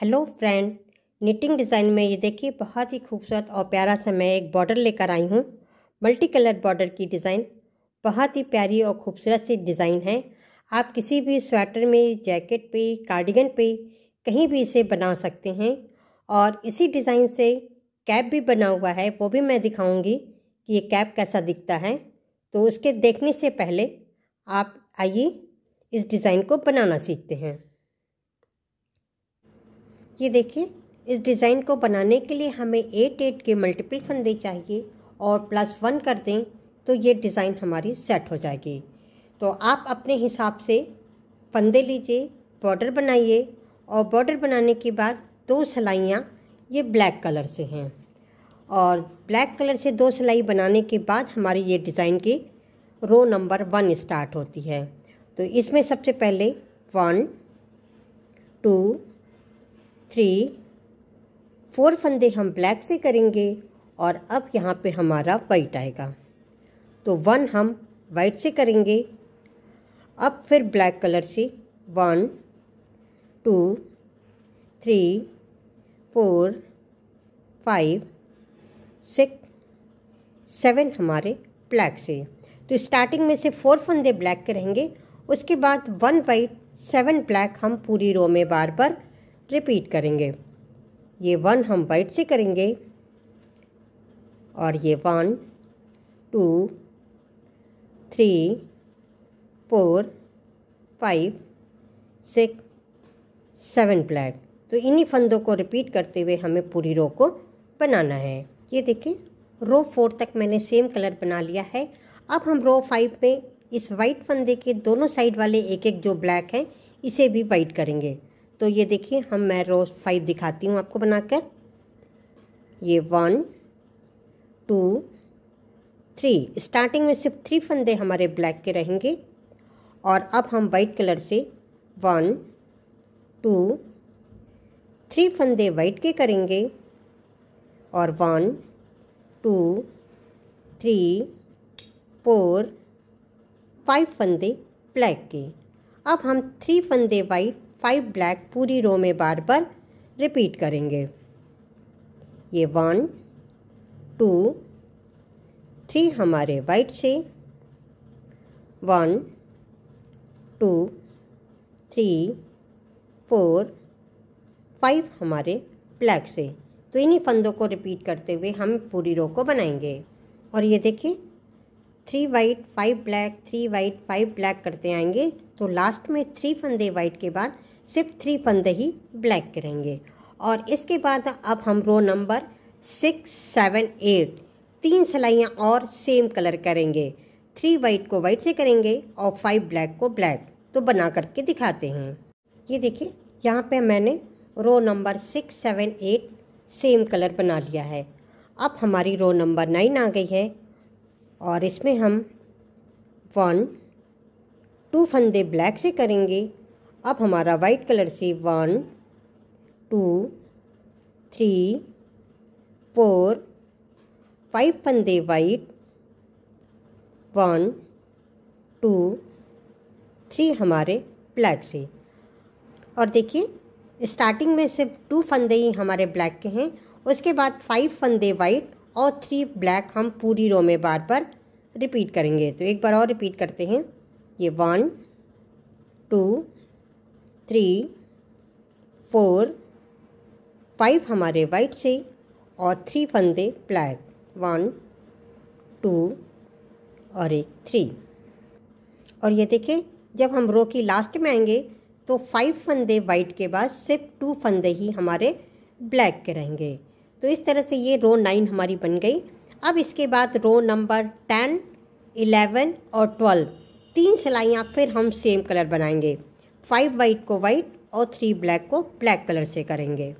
hello friend knitting design में ये देखिए बहुत ही खूबसूरत और प्यारा सा मैं एक बॉर्डर लेकर आई हूँ मल्टी कलर बॉर्डर की डिज़ाइन बहुत ही प्यारी और खूबसूरत सी डिज़ाइन है आप किसी भी स्वेटर में जैकेट पे कार्डिगन पे कहीं भी इसे बना सकते हैं और इसी डिज़ाइन से कैप भी बना हुआ है वो भी मैं दिखाऊँगी कि ये कैप कैसा दिखता है तो उसके देखने से पहले आप आइए इस डिज़ाइन को बनाना सीखते हैं ये देखिए इस डिज़ाइन को बनाने के लिए हमें एट एट के मल्टीपल फंदे चाहिए और प्लस वन कर दें तो ये डिज़ाइन हमारी सेट हो जाएगी तो आप अपने हिसाब से फंदे लीजिए बॉर्डर बनाइए और बॉर्डर बनाने के बाद दो सिलाइयाँ ये ब्लैक कलर से हैं और ब्लैक कलर से दो सिलाई बनाने के बाद हमारी ये डिज़ाइन की रो नंबर वन स्टार्ट होती है तो इसमें सबसे पहले वन टू थ्री फोर फंदे हम ब्लैक से करेंगे और अब यहाँ पे हमारा वाइट आएगा तो वन हम वाइट से करेंगे अब फिर ब्लैक कलर से one two three four five six seven हमारे ब्लैक से तो स्टार्टिंग में से फोर फंदे ब्लैक के रहेंगे उसके बाद वन वाइट सेवन ब्लैक हम पूरी रो में बार बार रिपीट करेंगे ये वन हम वाइट से करेंगे और ये one two three four five six seven black तो इन्हीं फंदों को रिपीट करते हुए हमें पूरी रो को बनाना है ये देखें रो फोर तक मैंने सेम कलर बना लिया है अब हम रो फाइव में इस वाइट फंदे के दोनों साइड वाले एक एक जो ब्लैक हैं इसे भी वाइट करेंगे तो ये देखिए हम मैं रोज फाइव दिखाती हूँ आपको बनाकर ये वन टू थ्री स्टार्टिंग में सिर्फ थ्री फंदे हमारे ब्लैक के रहेंगे और अब हम वाइट कलर से वन टू थ्री फंदे वाइट के करेंगे और one two three four five फंदे ब्लैक के अब हम थ्री फंदे वाइट फाइव ब्लैक पूरी रो में बार बार रिपीट करेंगे ये वन टू थ्री हमारे वाइट से one two three four five हमारे ब्लैक से तो इन्हीं फंदों को रिपीट करते हुए हम पूरी रो को बनाएंगे और ये देखिए three white five black three white five black करते आएंगे तो लास्ट में थ्री फंदे वाइट के बाद सिर्फ थ्री फंदे ही ब्लैक करेंगे और इसके बाद अब हम row number six seven eight तीन सिलाइयाँ और सेम कलर करेंगे थ्री वाइट को वाइट से करेंगे और फाइव ब्लैक को ब्लैक तो बना करके दिखाते हैं ये देखिए यहाँ पे मैंने row number six seven eight same colour बना लिया है अब हमारी रो नंबर नाइन आ गई है और इसमें हम वन टू फंदे ब्लैक से करेंगे अब हमारा वाइट कलर से one two three four five फंदे वाइट वन टू थ्री हमारे ब्लैक से और देखिए स्टार्टिंग में सिर्फ टू फंदे ही हमारे ब्लैक के हैं उसके बाद फाइव फंदे वाइट और थ्री ब्लैक हम पूरी रो में बार बार रिपीट करेंगे तो एक बार और रिपीट करते हैं ये one two three four five हमारे वाइट से और थ्री फंदे ब्लैक वन टू और एक थ्री और ये देखें जब हम रो की लास्ट में आएंगे तो फाइव फंदे वाइट के बाद सिर्फ टू फंदे ही हमारे ब्लैक के रहेंगे तो इस तरह से ये रो नाइन हमारी बन गई अब इसके बाद रो नंबर टेन इलेवन और ट्वेल्व तीन सिलाइयाँ फिर हम सेम कलर बनाएंगे फाइव वाइट को वाइट और थ्री ब्लैक को ब्लैक कलर से करेंगे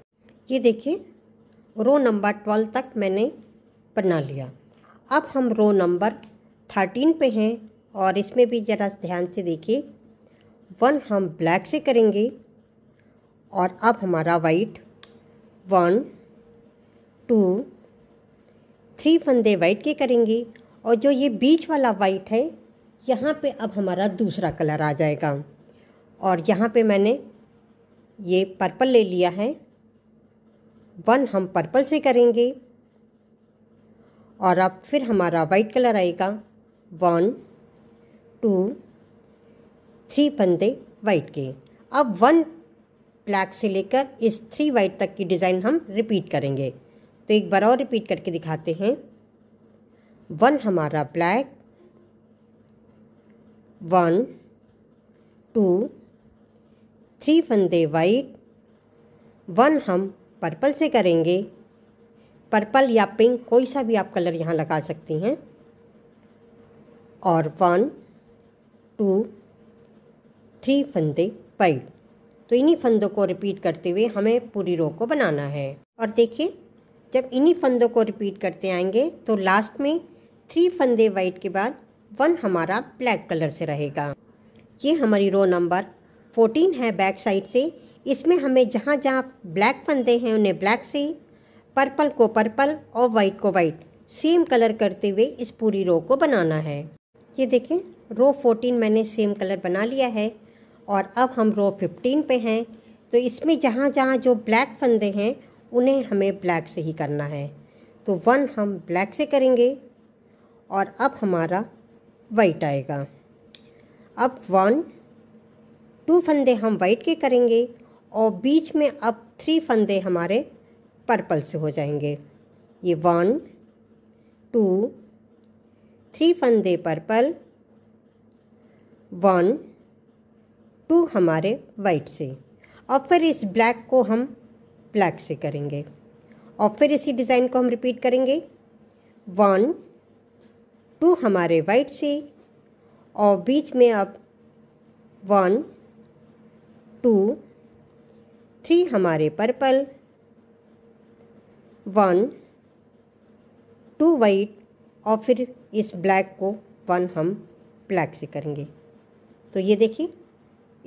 ये देखिए रो नंबर ट्वेल्व तक मैंने बना लिया अब हम रो नंबर थर्टीन पे हैं और इसमें भी ज़रा ध्यान से देखिए वन हम ब्लैक से करेंगे और अब हमारा वाइट वन टू थ्री फंदे वाइट के करेंगे और जो ये बीच वाला वाइट है यहाँ पे अब हमारा दूसरा कलर आ जाएगा और यहाँ पे मैंने ये पर्पल ले लिया है वन हम पर्पल से करेंगे और अब फिर हमारा वाइट कलर आएगा वन टू थ्री फंदे वाइट के अब वन ब्लैक से लेकर इस थ्री वाइट तक की डिज़ाइन हम रिपीट करेंगे तो एक बार और रिपीट करके दिखाते हैं वन हमारा ब्लैक वन टू थ्री फंदे वाइट वन हम पर्पल से करेंगे पर्पल या पिंक कोई सा भी आप कलर यहाँ लगा सकती हैं और वन टू थ्री फंदे वाइट तो इन्हीं फंदों को रिपीट करते हुए हमें पूरी रो को बनाना है और देखिए जब इन्हीं फंदों को रिपीट करते आएंगे तो लास्ट में थ्री फंदे वाइट के बाद वन हमारा ब्लैक कलर से रहेगा ये हमारी रो नंबर फोर्टीन है बैक साइड से इसमें हमें जहाँ जहाँ ब्लैक फंदे हैं उन्हें ब्लैक से पर्पल को पर्पल और वाइट को वाइट सेम कलर करते हुए इस पूरी रो को बनाना है ये देखें रो फोर्टीन मैंने सेम कलर बना लिया है और अब हम रो फिफ्टीन पे हैं तो इसमें जहाँ जहाँ जो ब्लैक फंदे हैं उन्हें हमें ब्लैक से ही करना है तो वन हम ब्लैक से करेंगे और अब हमारा वाइट आएगा अब वन टू फंदे हम वाइट के करेंगे और बीच में अब थ्री फंदे हमारे पर्पल से हो जाएंगे ये वन टू थ्री फंदे पर्पल वन टू हमारे वाइट से और फिर इस ब्लैक को हम ब्लैक से करेंगे और फिर इसी डिज़ाइन को हम रिपीट करेंगे वन टू हमारे वाइट से और बीच में अब वन टू थ्री हमारे पर्पल वन टू वाइट और फिर इस ब्लैक को वन हम ब्लैक से करेंगे तो ये देखिए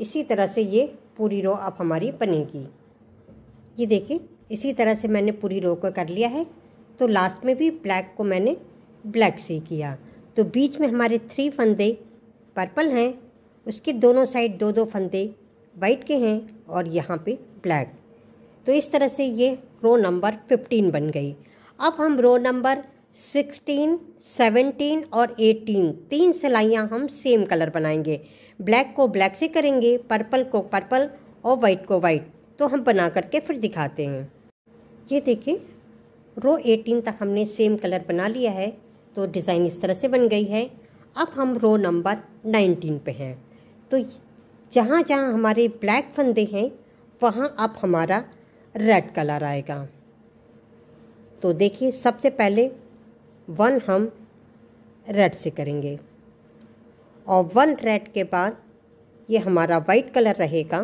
इसी तरह से ये पूरी रो अब हमारी बनेगी ये देखिए इसी तरह से मैंने पूरी रो को कर लिया है तो लास्ट में भी ब्लैक को मैंने ब्लैक से किया तो बीच में हमारे थ्री फंदे पर्पल हैं उसके दोनों साइड दो दो फंदे वाइट के हैं और यहाँ पे ब्लैक तो इस तरह से ये रो नंबर फिफ्टीन बन गई अब हम रो नंबर सिक्सटीन सेवनटीन और एटीन तीन सिलाइयाँ हम सेम कलर बनाएंगे ब्लैक को ब्लैक से करेंगे पर्पल को पर्पल और वाइट को वाइट तो हम बना करके फिर दिखाते हैं ये देखिए रो एटीन तक हमने सेम कलर बना लिया है तो डिज़ाइन इस तरह से बन गई है अब हम रो नंबर नाइनटीन पे हैं तो जहाँ जहाँ हमारे ब्लैक फंदे हैं वहाँ अब हमारा रेड कलर आएगा तो देखिए सबसे पहले वन हम रेड से करेंगे और वन रेड के बाद ये हमारा वाइट कलर रहेगा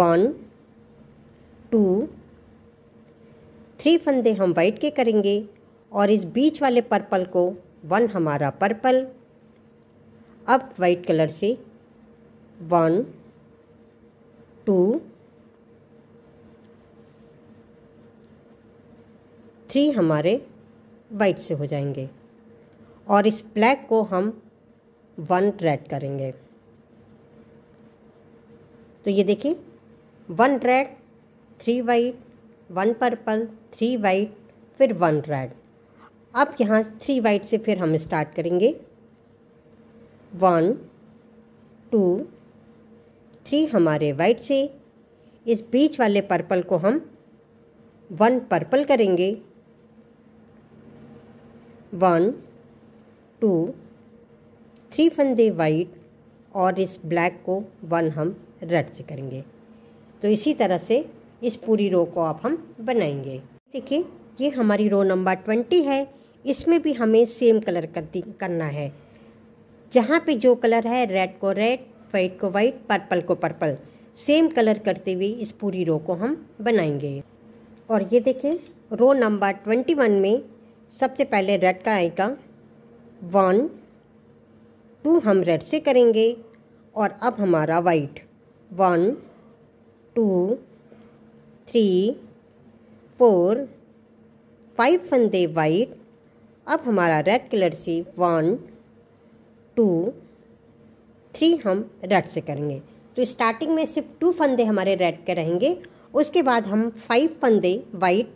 वन टू थ्री फंदे हम वाइट के करेंगे और इस बीच वाले पर्पल को वन हमारा पर्पल अब वाइट कलर से वन टू थ्री हमारे वाइट से हो जाएंगे और इस ब्लैक को हम वन रेड करेंगे तो ये देखिए one red three white one purple three white फिर वन रेड अब यहाँ थ्री वाइट से फिर हम स्टार्ट करेंगे वन टू थ्री हमारे वाइट से इस बीच वाले पर्पल को हम वन पर्पल करेंगे वन टू थ्री फंदे वाइट और इस ब्लैक को वन हम रेड से करेंगे तो इसी तरह से इस पूरी रो को आप हम बनाएंगे देखिए ये हमारी रो नंबर ट्वेंटी है इसमें भी हमें सेम कलर कर करना है जहाँ पे जो कलर है रेड को रेड वाइट को वाइट पर्पल को पर्पल सेम कलर करते हुए इस पूरी रो को हम बनाएंगे और ये देखें रो नंबर ट्वेंटी वन में सबसे पहले रेड का आएगा वन टू हम रेड से करेंगे और अब हमारा white one two three four five फंदे वाइट अब हमारा रेड कलर से वन टू थ्री हम रेड से करेंगे तो स्टार्टिंग में सिर्फ टू फंदे हमारे रेड के रहेंगे उसके बाद हम फाइव फंदे वाइट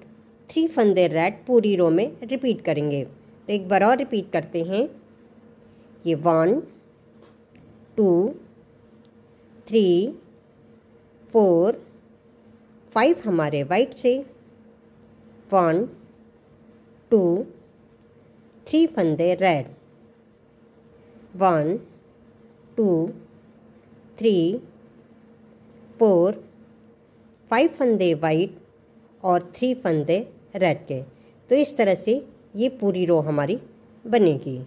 थ्री फंदे रेड पूरी रो में रिपीट करेंगे तो एक बार और रिपीट करते हैं ये one two three four five हमारे वाइट से वन टू थ्री फंदे red one two three four five फंदे वाइट और थ्री फंदे रेड के तो इस तरह से ये पूरी रो हमारी बनेगी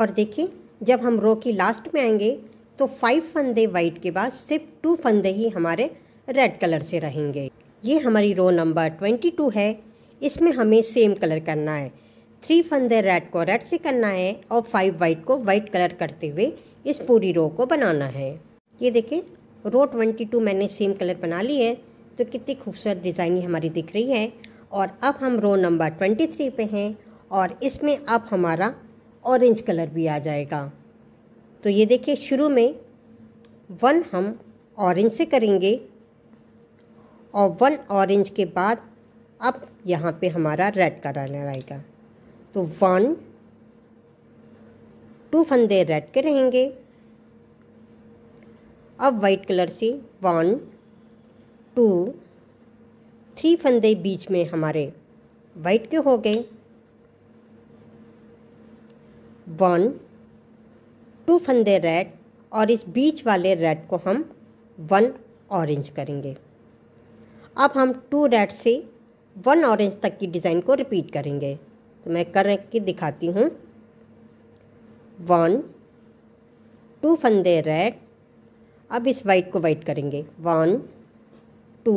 और देखिए जब हम रो की लास्ट में आएंगे तो फाइव फंदे वाइट के बाद सिर्फ टू फंदे ही हमारे रेड कलर से रहेंगे ये हमारी रो नंबर ट्वेंटी टू है इसमें हमें सेम कलर करना है थ्री फंदे रेड को रेड से करना है और फाइव वाइट को वाइट कलर करते हुए इस पूरी रो को बनाना है ये देखें रो ट्वेंटी टू मैंने सेम कलर बना ली है तो कितनी खूबसूरत डिज़ाइन हमारी दिख रही है और अब हम रो नंबर ट्वेंटी थ्री पर हैं और इसमें अब हमारा ऑरेंज कलर भी आ जाएगा तो ये देखिए शुरू में वन हम ऑरेंज से करेंगे और वन ऑरेंज के बाद अब यहाँ पे हमारा रेड कलर आएगा तो वन टू फंदे रेड के रहेंगे अब वाइट कलर से वन टू थ्री फंदे बीच में हमारे वाइट के हो गए वन टू फंदे रेड और इस बीच वाले रेड को हम वन ऑरेंज करेंगे अब हम टू रेड से वन ऑरेंज तक की डिज़ाइन को रिपीट करेंगे तो मैं कर के दिखाती हूँ वन टू फंदे रेड अब इस वाइट को वाइट करेंगे वन टू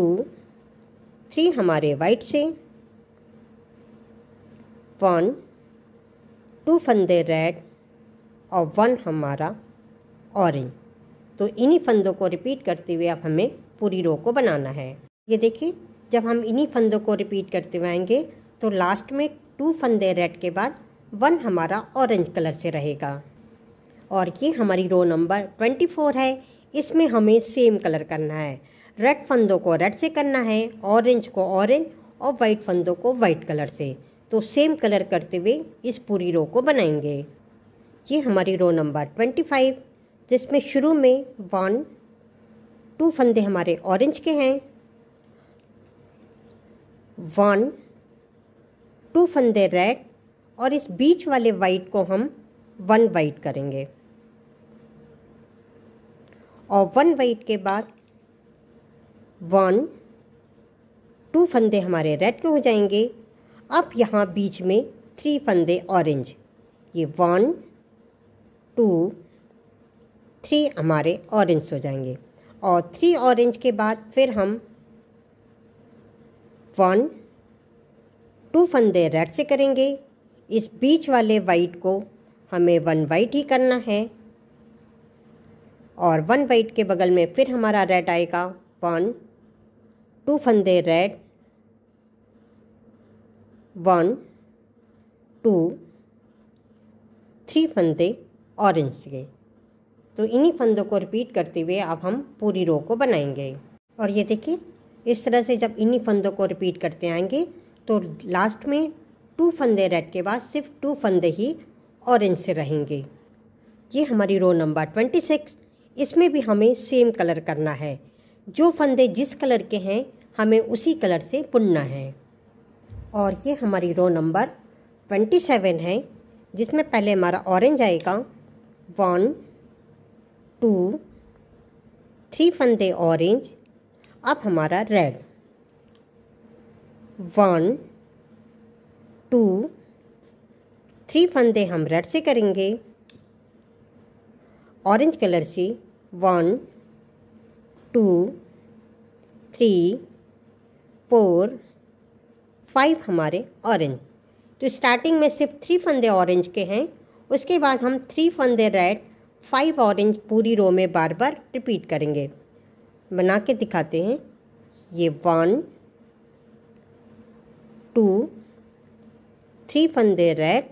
थ्री हमारे वाइट से वन टू फंदे रेड और वन हमारा ऑरेंज तो इन्हीं फंदों को रिपीट करते हुए अब हमें पूरी रो को बनाना है ये देखिए जब हम इन्हीं फंदों को रिपीट करते हुए आएंगे तो लास्ट में टू फंदे रेड के बाद वन हमारा ऑरेंज कलर से रहेगा और ये हमारी रो नंबर ट्वेंटी फोर है इसमें हमें सेम कलर करना है रेड फंदों को रेड से करना है ऑरेंज को ऑरेंज और वाइट फंदों को वाइट कलर से तो सेम कलर करते हुए इस पूरी रो को बनाएंगे ये हमारी रो नंबर ट्वेंटी फाइव जिसमें शुरू में वन टू फंदे हमारे ऑरेंज के हैं वन टू फंदे रेड और इस बीच वाले वाइट को हम वन वाइट करेंगे और वन वाइट के बाद वन टू फंदे हमारे रेड के हो जाएंगे अब यहाँ बीच में थ्री फंदे ऑरेंज ये वन टू थ्री हमारे ऑरेंज हो जाएंगे और थ्री ऑरेंज के बाद फिर हम वन टू फंदे रेड से करेंगे इस बीच वाले वाइट को हमें वन वाइट ही करना है और वन वाइट के बगल में फिर हमारा रेड आएगा वन टू फंदे रेड वन टू थ्री फंदे ऑरेंज के तो इन्हीं फंदों को रिपीट करते हुए अब हम पूरी रो को बनाएंगे और ये देखिए इस तरह से जब इन्हीं फंदों को रिपीट करते आएंगे तो लास्ट में टू फंदे रेड के बाद सिर्फ टू फंदे ही ऑरेंज से रहेंगे ये हमारी रो नंबर ट्वेंटी सिक्स इसमें भी हमें सेम कलर करना है जो फंदे जिस कलर के हैं हमें उसी कलर से बुनना है और ये हमारी रो नंबर ट्वेंटी सेवन है जिसमें पहले हमारा ऑरेंज आएगा वन टू थ्री फंदे ऑरेंज अब हमारा रेड वन टू थ्री फंदे हम रेड से करेंगे ऑरेंज कलर से one two three four five हमारे ऑरेंज तो स्टार्टिंग में सिर्फ थ्री फंदे ऑरेंज के हैं उसके बाद हम थ्री फंदे रेड फाइव ऑरेंज पूरी रो में बार बार रिपीट करेंगे बना के दिखाते हैं ये वन टू थ्री फंदे रेड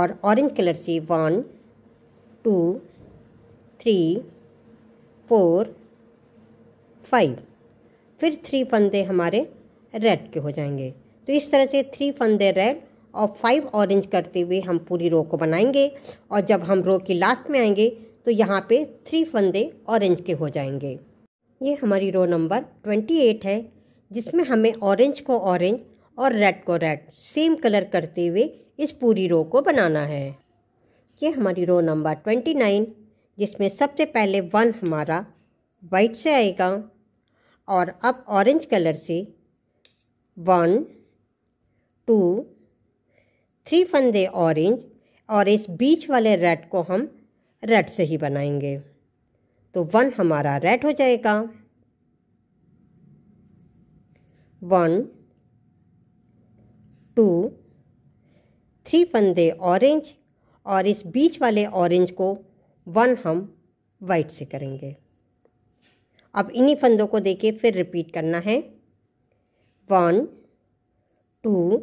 और ऑरेंज कलर से one two three four five फिर थ्री फंदे हमारे रेड के हो जाएंगे तो इस तरह से थ्री फंदे रेड और फाइव ऑरेंज करते हुए हम पूरी रो को बनाएंगे और जब हम रो की लास्ट में आएंगे तो यहाँ पे थ्री फंदे ऑरेंज के हो जाएंगे ये हमारी रो नंबर ट्वेंटी एट है जिसमें हमें ऑरेंज को ऑरेंज और रेड को रेड सेम कलर करते हुए इस पूरी रो को बनाना है ये हमारी रो नंबर ट्वेंटी नाइन जिसमें सबसे पहले वन हमारा वाइट से आएगा और अब ऑरेंज कलर से वन टू थ्री फंदे ऑरेंज और इस बीच वाले रेड को हम रेड से ही बनाएंगे तो वन हमारा रेड हो जाएगा वन टू थ्री फंदे ऑरेंज और इस बीच वाले ऑरेंज को वन हम वाइट से करेंगे अब इन्हीं फंदों को देखे फिर रिपीट करना है वन टू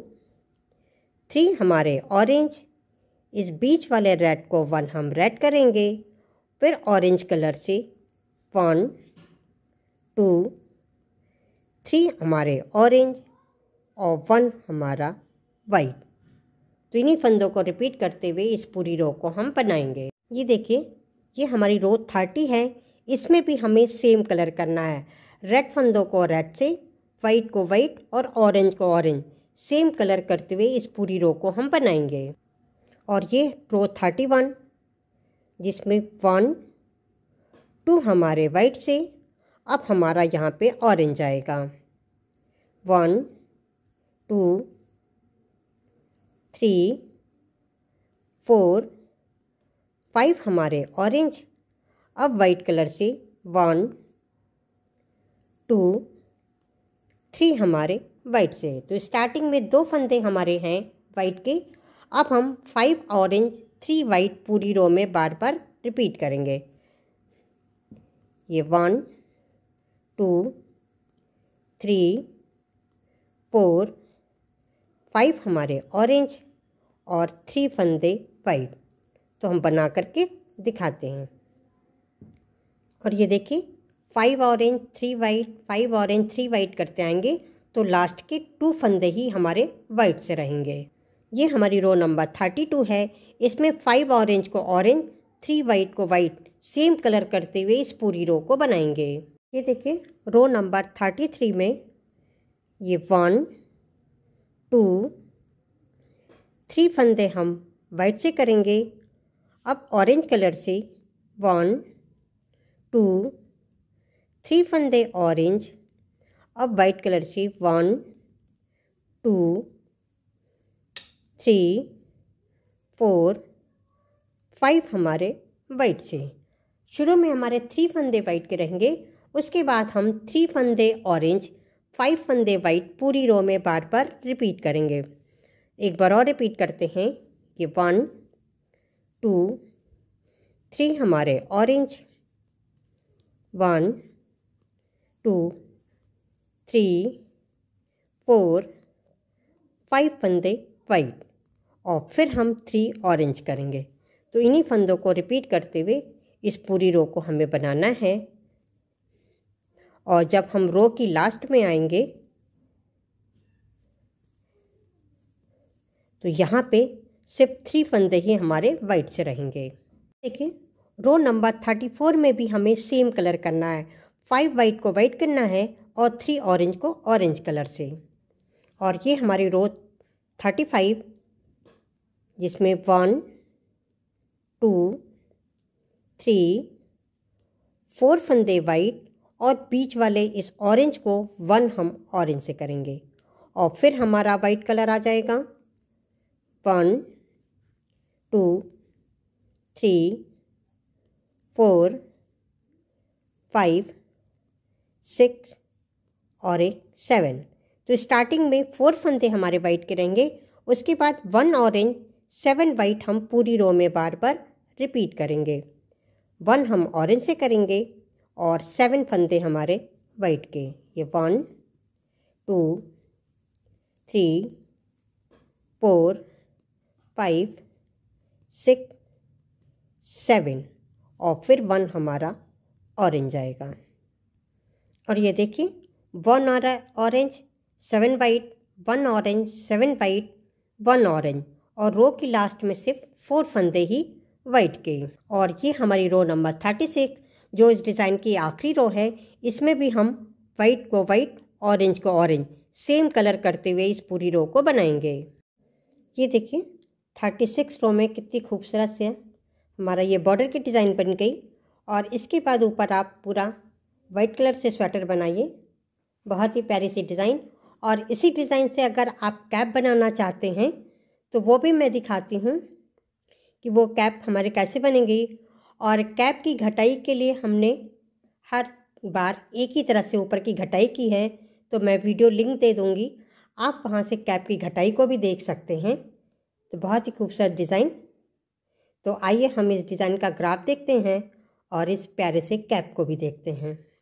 थ्री हमारे ऑरेंज इस बीच वाले रेड को वन हम रेड करेंगे फिर ऑरेंज कलर से वन टू थ्री हमारे ऑरेंज और वन हमारा वाइट तो इन्हीं फंदों को रिपीट करते हुए इस पूरी रो को हम बनाएंगे ये देखिए ये हमारी रो थर्टी है इसमें भी हमें सेम कलर करना है रेड फंदों को रेड से वाइट को वाइट और ऑरेंज को ऑरेंज सेम कलर करते हुए इस पूरी रो को हम बनाएंगे और ये रो थर्टी वन जिसमें वन टू हमारे वाइट से अब हमारा यहाँ पे ऑरेंज आएगा one two three four five हमारे ऑरेंज अब वाइट कलर से वन टू थ्री हमारे वाइट से तो स्टार्टिंग में दो फंदे हमारे हैं वाइट के अब हम फाइव ऑरेंज थ्री वाइट पूरी रो में बार बार रिपीट करेंगे ये one two three four five हमारे ऑरेंज और थ्री फंदे फाइव तो हम बना करके दिखाते हैं और ये देखिए five orange three white five orange three white करते आएंगे तो लास्ट के टू फंदे ही हमारे वाइट से रहेंगे ये हमारी रो नंबर थर्टी टू है इसमें फाइव ऑरेंज को ऑरेंज थ्री वाइट को वाइट सेम कलर करते हुए इस पूरी रो को बनाएंगे ये देखिए रो नंबर थर्टी थ्री में ये वन टू थ्री फंदे हम वाइट से करेंगे अब ऑरेंज कलर से वन टू थ्री फंदे ऑरेंज अब वाइट कलर से one two three four five हमारे वाइट से शुरू में हमारे थ्री फंदे वाइट के रहेंगे उसके बाद हम थ्री फंदे ऑरेंज फाइव फंदे वाइट पूरी रो में बार बार रिपीट करेंगे एक बार और रिपीट करते हैं कि वन टू थ्री हमारे orange one two three four five फंदे वाइट और फिर हम थ्री ऑरेंज करेंगे तो इन्हीं फंदों को रिपीट करते हुए इस पूरी रो को हमें बनाना है और जब हम रो की लास्ट में आएंगे तो यहाँ पे सिर्फ थ्री फंदे ही हमारे वाइट से रहेंगे देखिए रो नंबर थर्टी फोर में भी हमें सेम कलर करना है फाइव वाइट को वाइट करना है और थ्री ऑरेंज को ऑरेंज कलर से और ये हमारी रो थर्टी फाइव जिसमें वन टू थ्री फोर फंदे वाइट और बीच वाले इस ऑरेंज को वन हम ऑरेंज से करेंगे और फिर हमारा वाइट कलर आ जाएगा one two three four five six और एक सेवन तो स्टार्टिंग में फोर फंदे हमारे वाइट के रहेंगे उसके बाद वन ऑरेंज सेवन वाइट हम पूरी रो में बार बार रिपीट करेंगे वन हम ऑरेंज से करेंगे और सेवन फंदे हमारे वाइट के ये one two three four five six seven और फिर वन हमारा ऑरेंज आएगा और ये देखिए वन आ रहा है orange seven white one orange seven white one orange और रो की लास्ट में सिर्फ फोर फंदे ही वाइट के और ये हमारी रो नंबर थर्टी सिक्स जो इस डिज़ाइन की आखिरी रो है इसमें भी हम वाइट को वाइट ऑरेंज को ऑरेंज सेम कलर करते हुए इस पूरी रो को बनाएंगे ये देखिए थर्टी सिक्स रो में कितनी खूबसूरत से हमारा ये बॉर्डर की डिज़ाइन बन गई और इसके बाद ऊपर आप पूरा वाइट कलर से स्वेटर बनाइए बहुत ही प्यारी सी डिज़ाइन और इसी डिज़ाइन से अगर आप कैप बनाना चाहते हैं तो वो भी मैं दिखाती हूँ कि वो कैप हमारे कैसे बनेंगी और कैप की घटाई के लिए हमने हर बार एक ही तरह से ऊपर की घटाई की है तो मैं वीडियो लिंक दे दूँगी आप वहाँ से कैप की घटाई को भी देख सकते हैं तो बहुत ही खूबसूरत डिज़ाइन तो आइए हम इस डिज़ाइन का ग्राफ देखते हैं और इस प्यारे से कैप को भी देखते हैं